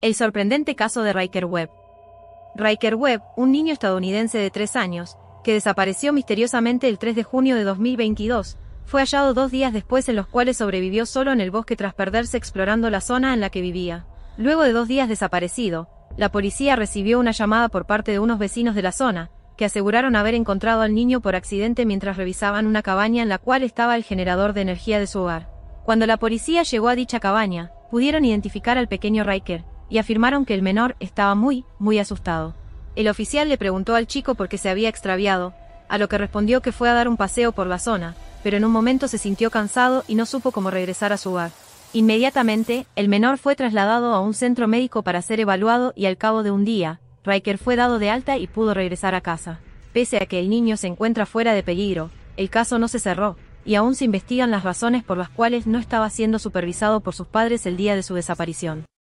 El sorprendente caso de Riker Webb. Riker Webb, un niño estadounidense de 3 años, que desapareció misteriosamente el 3 de junio de 2022, fue hallado dos días después en los cuales sobrevivió solo en el bosque tras perderse explorando la zona en la que vivía. Luego de dos días desaparecido, la policía recibió una llamada por parte de unos vecinos de la zona, que aseguraron haber encontrado al niño por accidente mientras revisaban una cabaña en la cual estaba el generador de energía de su hogar. Cuando la policía llegó a dicha cabaña, pudieron identificar al pequeño Riker, y afirmaron que el menor estaba muy, muy asustado. El oficial le preguntó al chico por qué se había extraviado, a lo que respondió que fue a dar un paseo por la zona, pero en un momento se sintió cansado y no supo cómo regresar a su hogar. Inmediatamente, el menor fue trasladado a un centro médico para ser evaluado y al cabo de un día, Riker fue dado de alta y pudo regresar a casa. Pese a que el niño se encuentra fuera de peligro, el caso no se cerró, y aún se investigan las razones por las cuales no estaba siendo supervisado por sus padres el día de su desaparición.